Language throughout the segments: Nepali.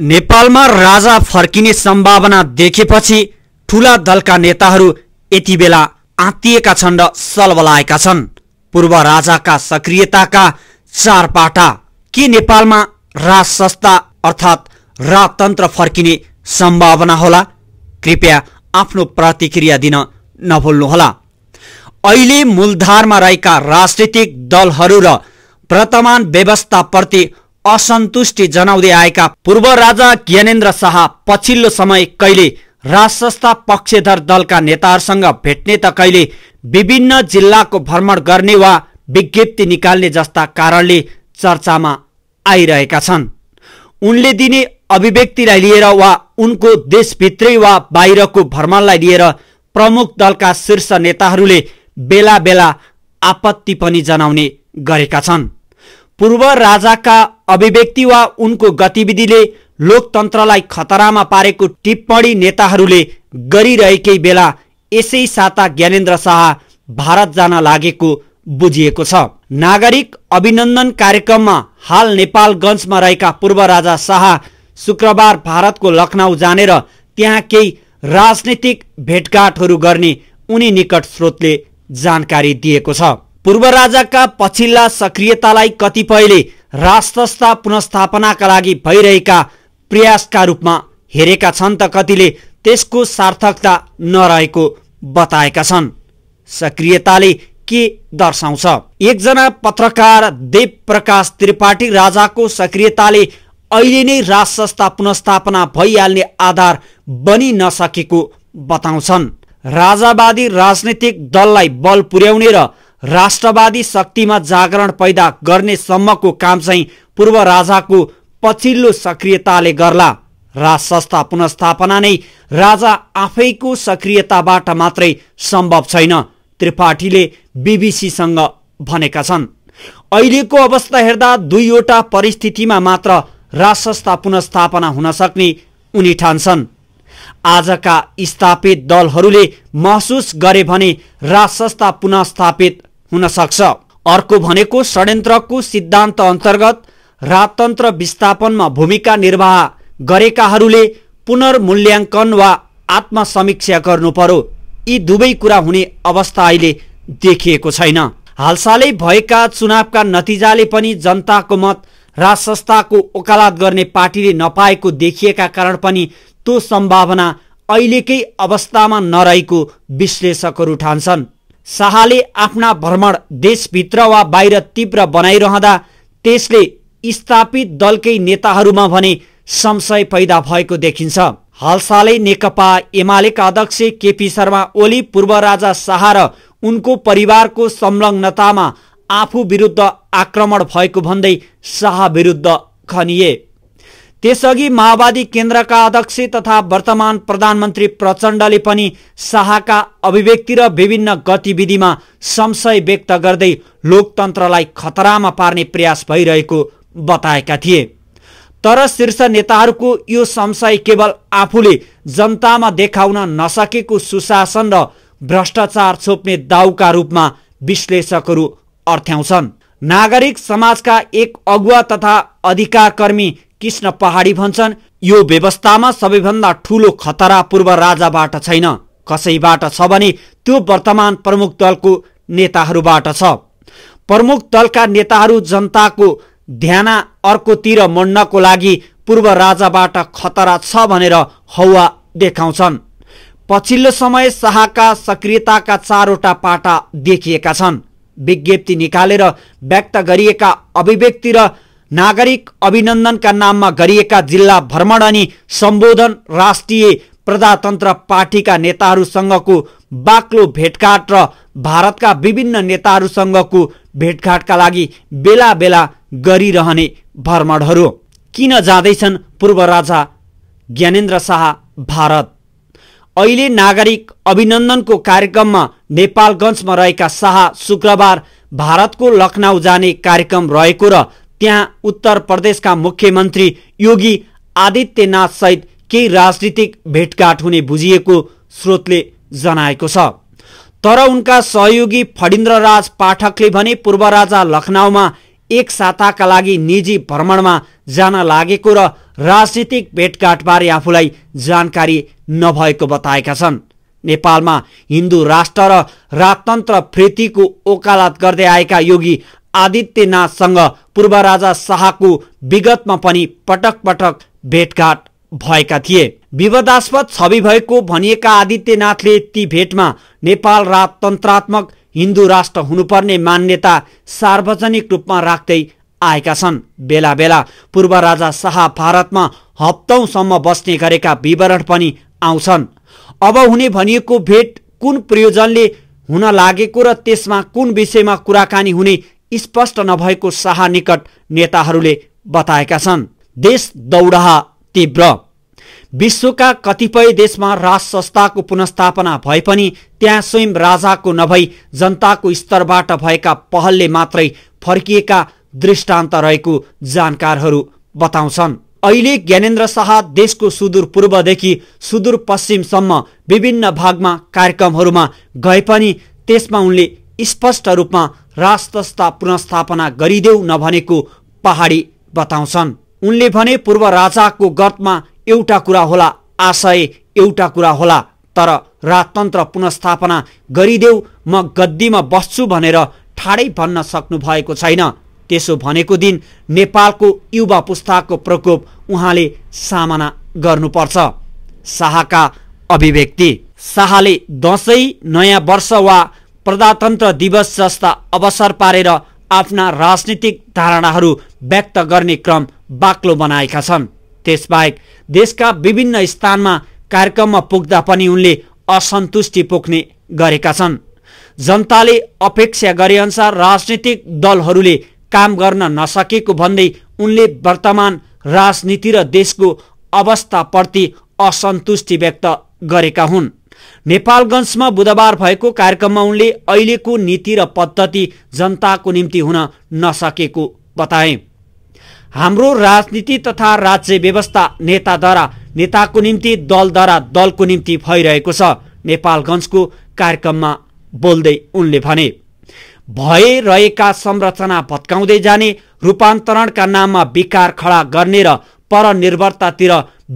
नेपालमा राजा फर्किने सम्भावना देखेपछि ठूला दलका नेताहरू यति बेला आँतिएका छन् र सलबलाएका छन् पूर्व राजाका सक्रियताका चार पाटा के नेपालमा राज संस्था अर्थात् राजतन्त्र फर्किने सम्भावना होला कृपया आफ्नो प्रतिक्रिया दिन नभुल्नुहोला अहिले मूलधारमा रहेका राजनीतिक दलहरू र वर्तमान व्यवस्थाप्रति असन्तुष्टि जनाउँदै आएका पूर्व राजा ज्ञानेन्द्र शाह पछिल्लो समय कहिले राजसंस्था पक्षधर दलका नेताहरूसँग भेट्ने त कहिले विभिन्न जिल्लाको भ्रमण गर्ने वा विज्ञप्ति निकाल्ने जस्ता कारणले चर्चामा आइरहेका छन् उनले दिने अभिव्यक्तिलाई लिएर वा उनको देशभित्रै वा बाहिरको भ्रमणलाई लिएर प्रमुख दलका शीर्ष नेताहरूले बेला बेला आपत्ति पनि जनाउने गरेका छन् पूर्व राजाका अभिव्यक्ति वा उनको गतिविधिले लोकतन्त्रलाई खतरामा पारेको टिप्पणी नेताहरूले गरिरहेकै बेला यसै साता ज्ञानेन्द्र शाह भारत जान लागेको बुझिएको छ नागरिक अभिनन्दन कार्यक्रममा हाल नेपालगञ्जमा रहेका पूर्व राजा शाह शुक्रबार भारतको लखनऊ जानेर त्यहाँ केही राजनीतिक भेटघाटहरू गर्ने उनी निकट स्रोतले जानकारी दिएको छ पूर्व राजाका पछिल्ला सक्रियतालाई कतिपयले राष्ट्रस्था पुनस्थापनाका लागि भइरहेका प्रयासका रूपमा हेरेका छन् त कतिले त्यसको सार्थकता नरहेको बताएका छन् सक्रियताले के दर्शाउँछ एकजना पत्रकार देव प्रकाश त्रिपाठी राजाको सक्रियताले अहिले नै राजसंस्था पुनस्थापना भइहाल्ने आधार बनि नसकेको बताउँछन् राजावादी राजनैतिक दललाई बल पुर्याउने र राष्ट्रवादी शक्तिमा जागरण पैदा गर्ने सम्मको काम चाहिँ पूर्व राजाको पछिल्लो सक्रियताले गर्ला राजसंस्था संस्था पुनस्थापना नै राजा आफैको सक्रियताबाट मात्रै सम्भव छैन त्रिपाठीले बिबिसीसँग भनेका छन् अहिलेको अवस्था हेर्दा दुईवटा परिस्थितिमा मात्र राजसंस्था संस्था पुनस्थापना हुन सक्ने उनी ठान्छन् आजका स्थापित दलहरूले महसुस गरे भने राज संस्था पुनस्थापित हुन सक्छ अर्को भनेको षड्यन्त्रको सिद्धान्त अन्तर्गत राजतन्त्र विस्थापनमा भूमिका निर्वाह गरेकाहरूले पुनर्मूल्याङ्कन वा आत्मसमीक्षा गर्नु पर्यो यी दुवै कुरा हुने अवस्था अहिले देखिएको छैन हालसालै भएका चुनावका नतिजाले पनि जनताको मत राज संस्थाको ओकालात गर्ने पार्टीले नपाएको देखिएका कारण पनि त्यो सम्भावना अहिलेकै अवस्थामा नरहेको विश्लेषकहरू ठान्छन् शाहले आफ्ना भ्रमण देशभित्र वा बाहिर तीव्र बनाइरहँदा त्यसले स्थापित दलकै नेताहरूमा भने संशय पैदा भएको देखिन्छ हालसालै नेकपा एमालेका अध्यक्ष केपी शर्मा ओली पूर्व राजा शाह र उनको परिवारको संलग्नतामा आफू विरुद्ध आक्रमण भएको भन्दै शाह विरुद्ध खनिए त्यसअघि माओवादी केन्द्रका अध्यक्ष तथा वर्तमान प्रधानमन्त्री प्रचण्डले पनि शाहका अभिव्यक्ति र विभिन्न गतिविधिमा संशय व्यक्त गर्दै लोकतन्त्रलाई खतरामा पार्ने प्रयास भइरहेको बताएका थिए तर शीर्ष नेताहरूको यो संशय केवल आफूले जनतामा देखाउन नसकेको सुशासन र भ्रष्टाचार छोप्ने दाउका रूपमा विश्लेषकहरू अर्थ्याउँछन् नागरिक समाजका एक अगुवा तथा अधिकारकर्मी कृष्ण पहाडी भन्छन् यो व्यवस्थामा सबैभन्दा ठूलो खतरा पूर्व राजाबाट छैन कसैबाट छ भने त्यो वर्तमान प्रमुख दलको नेताहरूबाट छ प्रमुख दलका नेताहरू जनताको ध्यान अर्कोतिर मोड्नको लागि पूर्व राजाबाट खतरा छ भनेर हौवा देखाउँछन् पछिल्लो समय शाहका सक्रियताका चारवटा पाटा देखिएका छन् विज्ञप्ति निकालेर व्यक्त गरिएका अभिव्यक्ति र नागरिक अभिनन्दनका नाममा गरिएका जिल्ला भ्रमण अनि सम्बोधन राष्ट्रिय प्रजातन्त्र पार्टीका नेताहरूसँगको बाक्लो भेटघाट र भारतका विभिन्न नेताहरूसँगको भेटघाटका लागि बेला बेला गरिरहने भ्रमणहरू किन जाँदैछन् पूर्व राजा ज्ञानेन्द्र शाह भारत अहिले नागरिक अभिनन्दनको कार्यक्रममा नेपालगञ्जमा रहेका शाह शुक्रबार भारतको लखनऊ जाने कार्यक्रम रहेको र त्यहाँ उत्तर प्रदेशका मुख्यमन्त्री योगी आदित्यनाथसहित केही राजनीतिक भेटघाट हुने बुझिएको स्रोतले जनाएको छ तर उनका सहयोगी फडिन्द्रराज पाठकले भने पूर्व राजा लखनाउमा एक साताका लागि निजी भ्रमणमा जान लागेको र राजनीतिक भेटघाटबारे आफूलाई जानकारी नभएको बताएका छन् नेपालमा हिन्दू राष्ट्र र राजतन्त्र प्रीतिको ओकालात गर्दै आएका योगी आदित्यनाथसँग पूर्व राजा शाहको विगतमा पनि पटक पटक भेटघाट भएका थिए विवादास्पद छवि भएको भनिएका आदित्यनाथले ती भेटमा नेपाल राजतन्त्रात्मक हिन्दू राष्ट्र हुनुपर्ने मान्यता सार्वजनिक रूपमा राख्दै आएका छन् बेला बेला पूर्व राजा शाह भारतमा हप्तौँसम्म बस्ने गरेका विवरण पनि आउँछन् अब हुने भनिएको भेट कुन प्रयोजनले हुन लागेको र त्यसमा कुन विषयमा कुराकानी हुने स्पष्ट नभएको शाह निकट नेताहरूले बताएका छन् देश दौडाहा तीव्र विश्वका कतिपय देशमा राज संस्थाको पुनस्थापना भए पनि त्यहाँ स्वयं राजाको नभई जनताको स्तरबाट भएका पहलले मात्रै फर्किएका दृष्टान्त रहेको जानकारहरू बताउँछन् अहिले ज्ञानेन्द्र शाह देशको सुदूर पूर्वदेखि सुदूर पश्चिमसम्म विभिन्न भागमा कार्यक्रमहरूमा गए पनि त्यसमा उनले स्पष्ट रूपमा राजतस्ता पुनस्थापना गरिदेऊ नभनेको पहाडी बताउँछन् उनले भने पूर्व राजाको गतमा एउटा कुरा होला आशय एउटा कुरा होला तर राजतन्त्र पुनस्थापना गरिदेऊ म गद्दीमा बस्छु भनेर ठाडै भन्न सक्नु भएको छैन त्यसो भनेको दिन नेपालको युवा पुस्ताको प्रकोप उहाँले सामना गर्नुपर्छ शाहका अभिव्यक्ति शाहले दसैँ नयाँ वर्ष वा प्रजातन्त्र दिवस जस्ता अवसर पारेर आफ्ना राजनीतिक धारणाहरू व्यक्त गर्ने क्रम बाक्लो बनाएका छन् त्यसबाहेक देशका विभिन्न स्थानमा कार्यक्रममा पुग्दा पनि उनले असन्तुष्टि पोख्ने गरेका छन् जनताले अपेक्षा गरेअनुसार राजनीतिक दलहरूले काम गर्न नसकेको भन्दै उनले वर्तमान राजनीति र देशको अवस्थाप्रति असन्तुष्टि व्यक्त गरेका हुन् नेपालगञ्जमा बुधबार भएको कार्यक्रममा उनले अहिलेको नीति र पद्धति जनताको निम्ति हुन नसकेको बताए हाम्रो राजनीति तथा राज्य व्यवस्था नेताद्वारा नेताको निम्ति दलद्वारा दलको निम्ति भइरहेको छ नेपालगञ्जको कार्यक्रममा बोल्दै उनले भने भए रहेका संरचना भत्काउँदै जाने रूपान्तरणका नाममा विकार खडा गर्ने र परनिर्भरतातिर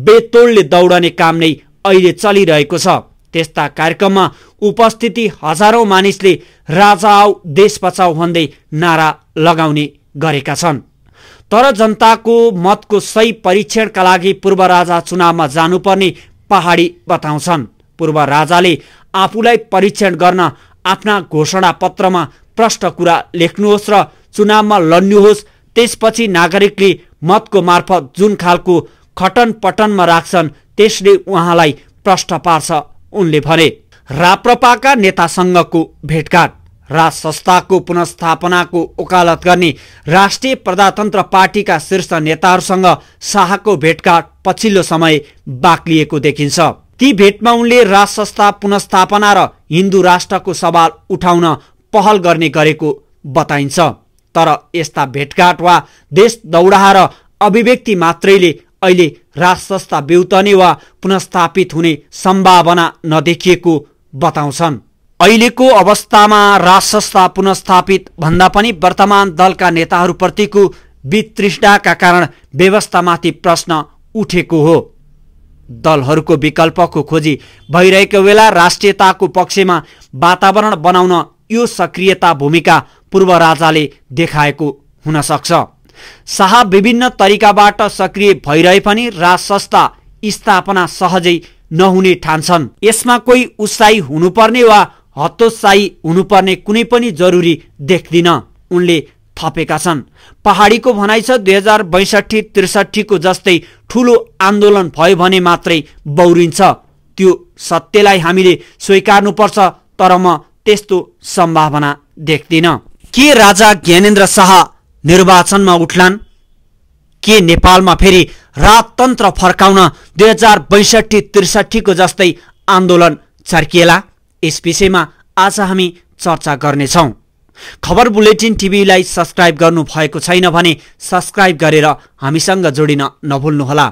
बेतोडले दौडने काम नै अहिले चलिरहेको छ त्यस्ता कार्यक्रममा उपस्थिति हजारौँ मानिसले राजा आऊ देश बचाऊ भन्दै नारा लगाउने गरेका छन् तर जनताको मतको सही परीक्षणका लागि पूर्व राजा चुनावमा जानुपर्ने पहाडी बताउँछन् पूर्व राजाले आफूलाई परीक्षण गर्न आफ्ना घोषणा पत्रमा प्रष्ट कुरा लेख्नुहोस् र चुनावमा लड्नुहोस् त्यसपछि नागरिकले मतको मार्फत जुन खालको खटन पटनमा राख्छन् त्यसले उहाँलाई प्रष्ट पार्छ उनले भने राप्रपाका नेतासँगको भेटघाट राज संस्थाको पुनस्थापनाको ओकालत गर्ने राष्ट्रिय प्रजातन्त्र पार्टीका शीर्ष नेताहरूसँग शाहको भेटघाट पछिल्लो समय बाक्लिएको देखिन्छ ती भेटमा उनले राज संस्था पुनस्थापना र हिन्दू राष्ट्रको सवाल उठाउन पहल गर्ने गरेको बताइन्छ तर यस्ता भेटघाट वा देश दौडाहा र अभिव्यक्ति मात्रैले अहिले राजसंस्था बेउतने वा पुनस्थापित हुने सम्भावना नदेखिएको बताउँछन् अहिलेको अवस्थामा राजसंस्था पुनस्थापित भन्दा पनि वर्तमान दलका नेताहरूप्रतिको वितृष्णाका कारण व्यवस्थामाथि प्रश्न उठेको हो दलहरूको विकल्पको खोजी भइरहेको बेला राष्ट्रियताको पक्षमा वातावरण बनाउन यो सक्रियता भूमिका पूर्व राजाले देखाएको हुन सक्छ शाह विभिन्न तरिकाबाट सक्रिय भइरहे पनि राज संस्था स्थापना सहजै नहुने ठान्छन् यसमा कोही उत्साही हुनुपर्ने वा हतोत्साही हुनुपर्ने कुनै पनि जरुरी देख्दिन उनले थपेका छन् पहाडीको भनाइ छ दुई हजार बैसठी त्रिसठीको जस्तै ठूलो आन्दोलन भयो भने मात्रै बौरिन्छ त्यो सत्यलाई हामीले स्वीकार्नुपर्छ तर म त्यस्तो सम्भावना देख्दिन के राजा ज्ञानेन्द्र शाह निर्वाचनमा उठलान् के नेपालमा फेरि राजतन्त्र फर्काउन दुई हजार बैसठी त्रिसठीको जस्तै आन्दोलन चर्किएला यस विषयमा आज हामी चर्चा गर्नेछौँ खबर बुलेटिन टिभीलाई सब्सक्राइब गर्नु छैन भने सब्सक्राइब गरेर हामीसँग जोडिन नभुल्नुहोला